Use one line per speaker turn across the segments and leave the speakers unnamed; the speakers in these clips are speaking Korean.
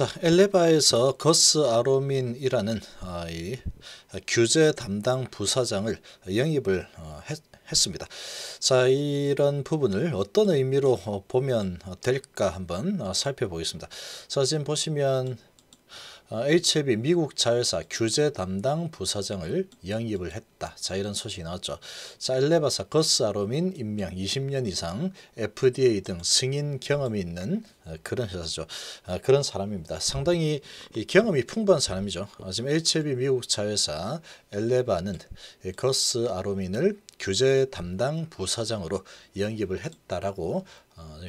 자, 엘레바에서 거스 아로민이라는 어, 이 규제 담당 부사장을 영입을 어, 했, 했습니다. 자, 이런 부분을 어떤 의미로 어, 보면 될까 한번 어, 살펴보겠습니다. 자, 지금 보시면 어, HB 미국 자회사 규제 담당 부사장을 영입을 했다. 자 이런 소식이 나왔죠. 자 엘레바사 거스 아로민 임명 20년 이상 FDA 등 승인 경험이 있는 어, 그런 회사죠. 어, 그런 사람입니다. 상당히 경험이 풍부한 사람이죠. 지금 HB 미국 자회사 엘레바는 거스 아로민을 규제 담당 부사장으로 영입을 했다라고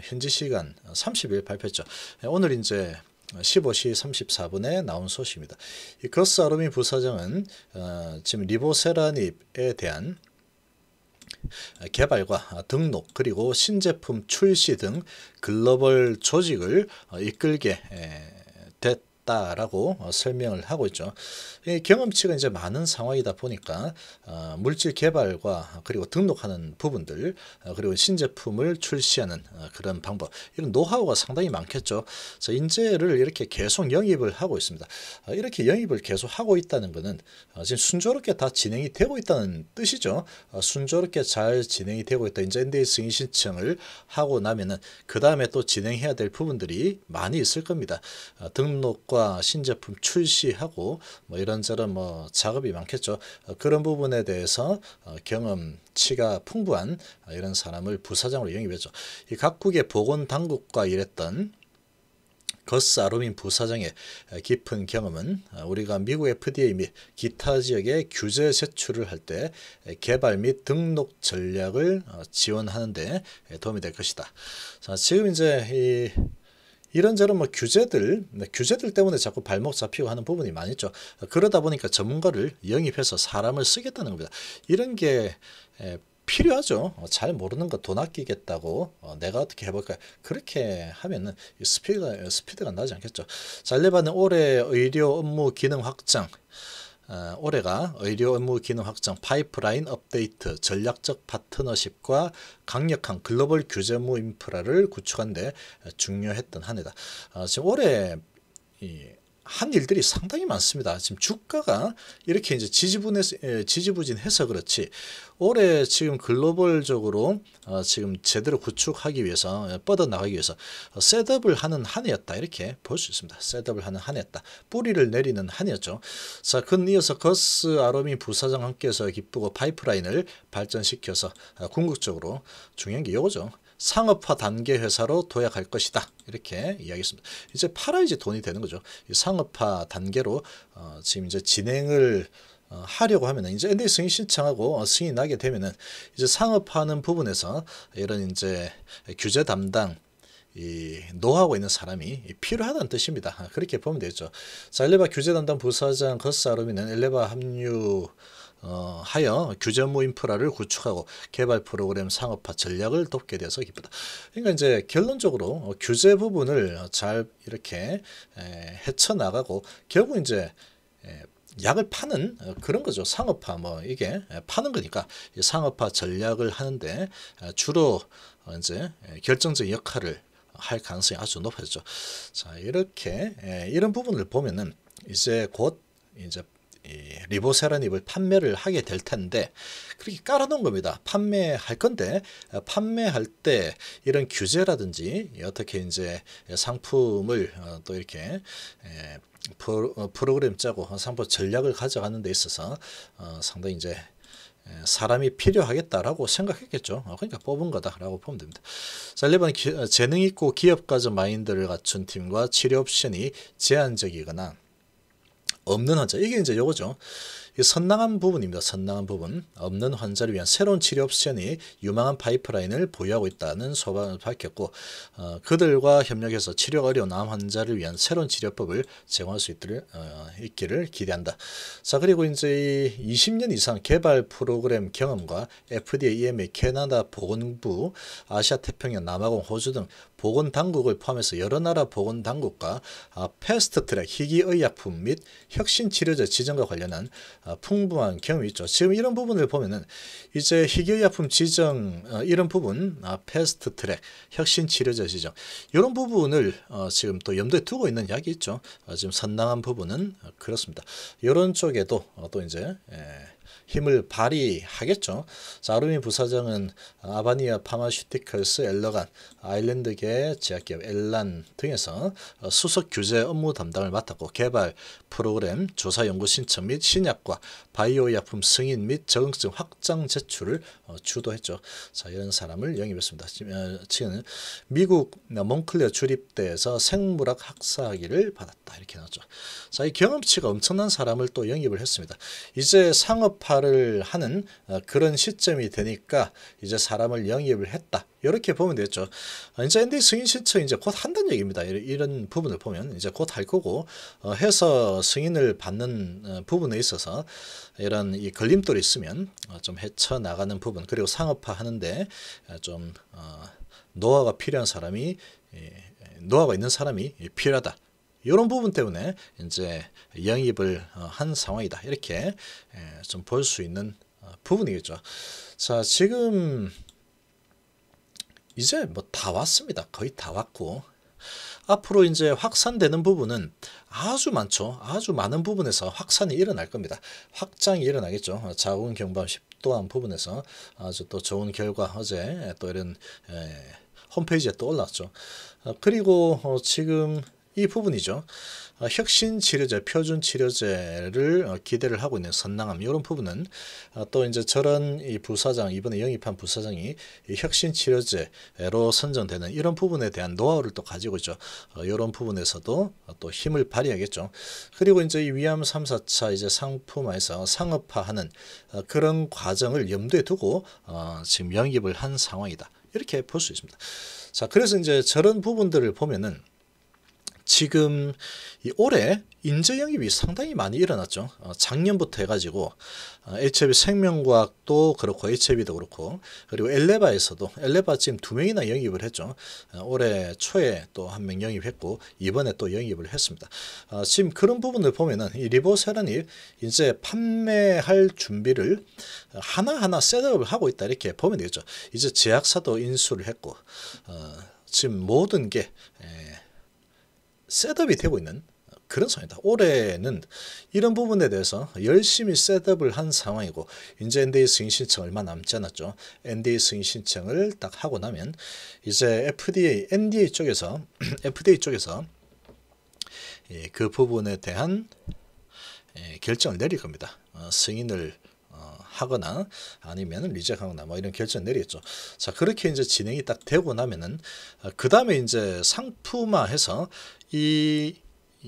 현지 시간 30일 발표했죠. 예, 오늘 이제 15시 34분에 나온 소식입니다. 거스 아로미 부사장은 어, 지금 리보세라닙에 대한 개발과 등록 그리고 신제품 출시 등 글로벌 조직을 어, 이끌게 됐 있다라고 어, 설명을 하고 있죠. 경험치가 이제 많은 상황이다 보니까 어, 물질 개발과 그리고 등록하는 부분들 어, 그리고 신제품을 출시하는 그런 방법 이런 노하우가 상당히 많겠죠. 그래서 인재를 이렇게 계속 영입을 하고 있습니다. 이렇게 영입을 계속 하고 있다는 것은 지금 순조롭게 다 진행이 되고 있다는 뜻이죠. 순조롭게 잘 진행이 되고 있다. 인제인 d a 승인 신청을 하고 나면은 그 다음에 또 진행해야 될 부분들이 많이 있을 겁니다. 등록과 제품 신제품 출시하고 뭐 이런저런 뭐 작업이 많겠죠. 어, 그런 부분에 대해서 어, 경험치가 풍부한 어, 이런 사람을 부사장으로 영입했죠. 이 각국의 보건 당국과 일했던 거스 아로민 부사장의 깊은 경험은 우리가 미국 FDA 및 기타 지역의 규제 제출을 할 때 개발 및 등록 전략을 지원하는 데 도움이 될 것이다. 자, 지금 이제 이 이런저런 뭐 규제들, 네, 규제들 때문에 자꾸 발목 잡히고 하는 부분이 많이 있죠. 그러다 보니까 전문가를 영입해서 사람을 쓰겠다는 겁니다. 이런 게 필요하죠. 어, 잘 모르는 거 돈 아끼겠다고 어, 내가 어떻게 해볼까 그렇게 하면은 스피드가, 스피드가 나지 않겠죠. 잘레바는 올해 의료 업무 기능 확장 어, 올해가 의료 업무 기능 확장 파이프라인 업데이트, 전략적 파트너십과 강력한 글로벌 규제 무 인프라를 구축하는데 중요했던 한 해다. 어, 지금 올해 이한 일들이 상당히 많습니다. 지금 주가가 이렇게 이제 지지분해서, 예, 지지부진해서 그렇지 올해 지금 글로벌적으로 어, 지금 제대로 구축하기 위해서 예, 뻗어 나가기 위해서 어, 셋업을 하는 한 해였다 이렇게 볼 수 있습니다. 셋업을 하는 한 해였다. 뿌리를 내리는 한 해였죠. 자, 근 이어서 거스 아로미 부사장 함께해서 기쁘고 파이프라인을 발전시켜서 어, 궁극적으로 중요한 게 이거죠. 상업화 단계 회사로 도약할 것이다. 이렇게 이야기했습니다. 이제 팔아 이제 돈이 되는 거죠. 이 상업화 단계로 어, 지금 이제 진행을 어, 하려고 하면은 이제 NDA 승인 신청하고 어, 승인 나게 되면은 이제 상업화하는 부분에서 이런 이제 규제 담당 이 노하고 있는 사람이 필요하다는 뜻입니다. 그렇게 보면 되죠. 겠 자, 엘레바 규제 담당 부사장 거스 아루미는 엘레바 합류 어, 하여 규제무 인프라를 구축하고 개발 프로그램 상업화 전략을 돕게 돼서 기쁘다. 그러니까 이제 결론적으로 어, 규제 부분을 잘 이렇게 에, 헤쳐 나가고 결국 이제 에, 약을 파는 어, 그런 거죠. 상업화 뭐 이게 파는 거니까 상업화 전략을 하는데 어, 주로 이제 결정적 역할을 할 가능성이 아주 높아졌죠. 자 이렇게 이런 부분을 보면은 이제 곧 이제 리보세라닙을 판매를 하게 될 텐데 그렇게 깔아놓은 겁니다. 판매할 건데 어, 판매할 때 이런 규제라든지 어떻게 이제 상품을 어, 또 이렇게 어, 프로그램 짜고 상품 전략을 가져가는 데 있어서 상당히 이제 사람이 필요하겠다라고 생각했겠죠. 그러니까 뽑은 거다라고 보면 됩니다. 자, 1번 재능 있고 기업가적 마인드를 갖춘 팀과 치료 옵션이 제한적이거나 없는 한자. 이게 이제 요거죠. 선랑한 부분입니다. 선랑한 부분. 없는 환자를 위한 새로운 치료 옵션이 유망한 파이프라인을 보유하고 있다는 소방을 밝혔고 어, 그들과 협력해서 치료가 어려운 암 환자를 위한 새로운 치료법을 제공할 수 있기를, 어, 있기를 기대한다. 자 그리고 이제 20년 이상 개발 프로그램 경험과 FDA, EMA, 캐나다 보건부, 아시아 태평양 남아공, 호주 등 보건 당국을 포함해서 여러 나라 보건 당국과 아, 패스트 트랙 희귀의약품 및 혁신 치료제 지정과 관련한 아, 풍부한 경험이 있죠. 지금 이런 부분을 보면은 이제 희귀의약품 지정 어, 이런 부분, 아, 패스트 트랙, 혁신 치료제 지정 이런 부분을 어, 지금 또 염두에 두고 있는 약이 있죠. 아, 지금 선당한 부분은 그렇습니다. 이런 쪽에도 어, 또 이제 예, 힘을 발휘하겠죠. 자, 르미 부사장은 아바니아 파마슈티컬스 엘러간 아일랜드계 제약기업 엘란 등에서 수석 규제 업무 담당을 맡았고 개발 프로그램 조사 연구 신청 및 신약과 바이오 약품 승인 및 적응증 확장 제출을 어, 주도했죠. 자, 이런 사람을 영입했습니다. 어, 지금 미국 몽클레어 주립대에서 생물학 학사학위를 받았다. 이렇게 나왔죠. 자, 이 경험치가 엄청난 사람을 또 영입을 했습니다. 이제 상업 돌파를 하는 어, 그런 시점이 되니까 이제 사람을 영입을 했다. 이렇게 보면 되겠죠. 어, 이제 앤디 승인 신청 이제 곧 한다는 얘기입니다. 이런 부분을 보면 이제 곧 할 거고 어, 해서 승인을 받는 부분에 있어서 이런 이 걸림돌이 있으면 좀 헤쳐나가는 부분 그리고 상업화 하는데 좀 노화가 필요한 사람이 노화가 있는 사람이 필요하다. 이런 부분 때문에 이제 영입을 어, 한 상황이다. 이렇게 좀 볼 수 있는 어, 부분이겠죠. 자, 지금 이제 뭐 다 왔습니다. 거의 다 왔고 앞으로 이제 확산되는 부분은 아주 많죠. 아주 많은 부분에서 확산이 일어날 겁니다. 확장이 일어나겠죠. 자원 경밤 10도안 부분에서 아주 또 좋은 결과 어제 또 이런 홈페이지에 또 올라왔죠. 어, 그리고 지금 이 부분이죠. 어, 혁신 치료제, 표준 치료제를 어, 기대를 하고 있는 선남암 이런 부분은 어, 또 이제 저런 이 부사장 이번에 영입한 부사장이 혁신 치료제로 선정되는 이런 부분에 대한 노하우를 또 가지고 있죠. 이런 부분에서도 또 힘을 발휘하겠죠. 그리고 이제 이 위암 3사차 이제 상품화에서 상업화하는 그런 과정을 염두에 두고 지금 영입을 한 상황이다. 이렇게 볼 수 있습니다. 자, 그래서 이제 저런 부분들을 보면은 지금 이 올해 인재영입이 상당히 많이 일어났죠. 어, 작년부터 해가지고 어, HB 생명과학도 그렇고 HB도 그렇고 그리고 엘레바에서도 엘레바 지금 두 명이나 영입을 했죠. 어, 올해 초에 또 한 명 영입했고 이번에 또 영입을 했습니다. 어, 지금 그런 부분을 보면은 이 리보세란이 이제 판매할 준비를 하나하나 셋업을 하고 있다 이렇게 보면 되겠죠. 이제 제약사도 인수를 했고 어, 지금 모든 게 에, 예, 셋업이 되고 있는 그런 상황이다. 올해는 이런 부분에 대해서 열심히 셋업을 한 상황이고 이제 NDA 승인 신청 얼마 남지 않았죠. NDA 승인 신청을 딱 하고 나면 이제 FDA, NDA 쪽에서 FDA 쪽에서 예, 그 부분에 대한 예, 결정을 내릴 겁니다. 어, 승인을 하거나 아니면 리젝하거나 뭐 이런 결정 내리겠죠. 자 그렇게 이제 진행이 딱 되고 나면은 어, 그 다음에 이제 상품화해서 이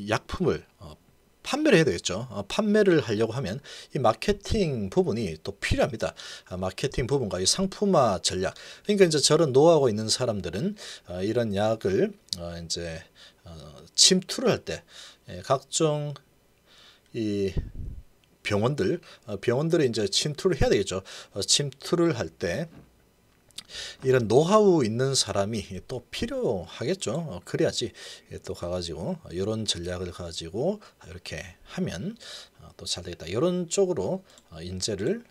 약품을 어, 판매를 해야 되겠죠. 어, 판매를 하려고 하면 이 마케팅 부분이 또 필요합니다. 아, 마케팅 부분과 이 상품화 전략. 그러니까 이제 저런 노하고 있는 사람들은 어, 이런 약을 어, 이제 어, 침투를 할때 예, 각종 이 병원들 어, 병원들이 이제 침투를 해야 되겠죠. 어, 침투를 할 때 이런 노하우 있는 사람이 또 필요하겠죠. 어, 그래야지 또 가가지고 이런 전략을 가지고 이렇게 하면 또 잘 되겠다. 이런 쪽으로 인재를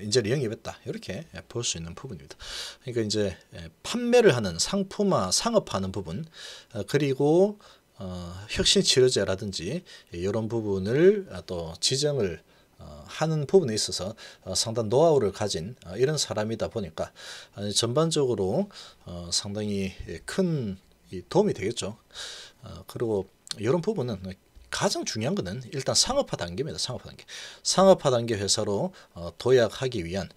인재를 영입했다 이렇게 볼 수 있는 부분입니다. 그러니까 이제 예, 판매를 하는 상품화 상업하는 부분 그리고 어, 혁신 치료제라든지 이런 부분을 아, 또 지정을 어, 하는 부분에 있어서 어, 상당 노하우를 가진 어, 이런 사람이다 보니까 전반적으로 상당히 예, 큰 도움이 되겠죠. 그리고 이런 부분은 가장 중요한 것은 일단 상업화 단계입니다. 상업화 단계. 상업화 단계 회사로 도약하기 위한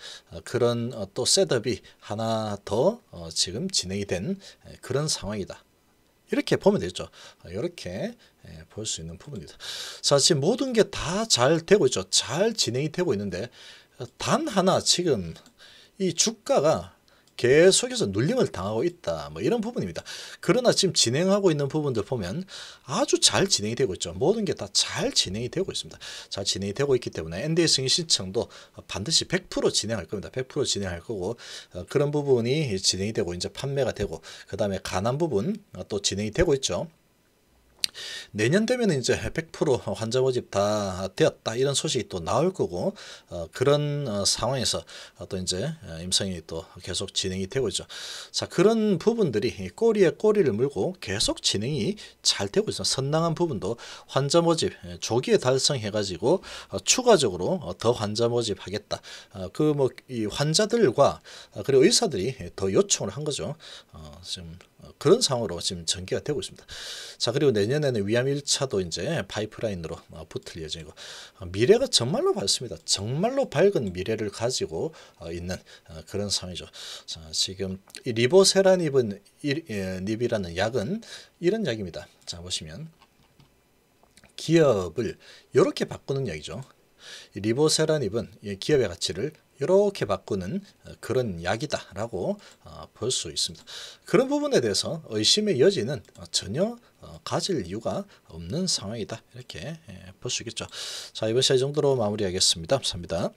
그런 또 셋업이 하나 더 지금 진행이 된 그런 상황이다. 이렇게 보면 되죠. 이렇게 아, 예, 볼수 있는 부분입니다. 사실 모든 게 다 잘 되고 있죠. 잘 진행이 되고 있는데 단 하나 지금 이 주가가 계속해서 눌림을 당하고 있다. 뭐 이런 부분입니다. 그러나 지금 진행하고 있는 부분들 보면 아주 잘 진행이 되고 있죠. 모든 게 다 잘 진행이 되고 있습니다. 잘 진행이 되고 있기 때문에 NDA 승인 신청도 반드시 100% 진행할 겁니다. 100% 진행할 거고 어, 그런 부분이 진행이 되고 이제 판매가 되고 그 다음에 가난 부분 어, 또 진행이 되고 있죠. 내년 되면 이제 100% 환자 모집 다 되었다 이런 소식이 또 나올 거고 어, 그런 어, 상황에서 또 이제 어, 임상이 또 계속 진행이 되고 있죠. 자 그런 부분들이 꼬리에 꼬리를 물고 계속 진행이 잘 되고 있어. 선당한 부분도 환자 모집 예, 조기에 달성해가지고 어, 추가적으로 어, 더 환자 모집하겠다. 어, 그뭐 이 환자들과 그리고 의사들이 더 요청을 한 거죠. 지금 그런 상황으로 지금 전개가 되고 있습니다. 자 그리고 내년에는 위암 1차도 이제 파이프라인으로 어, 붙을 예정이고 어, 미래가 정말로 밝습니다. 정말로 밝은 미래를 가지고 어, 있는 그런 상황이죠. 자 지금 리보세라닙은 닙이라는 예, 약은 이런 약입니다. 자 보시면 기업을 이렇게 바꾸는 약이죠. 리보세라닙은 예, 기업의 가치를 이렇게 바꾸는 어, 그런 약이다라고 어, 볼수 있습니다. 그런 부분에 대해서 의심의 여지는 어, 전혀 가질 이유가 없는 상황이다 이렇게 예, 볼수 있겠죠. 자 이번 시간 정도로 마무리하겠습니다. 감사합니다.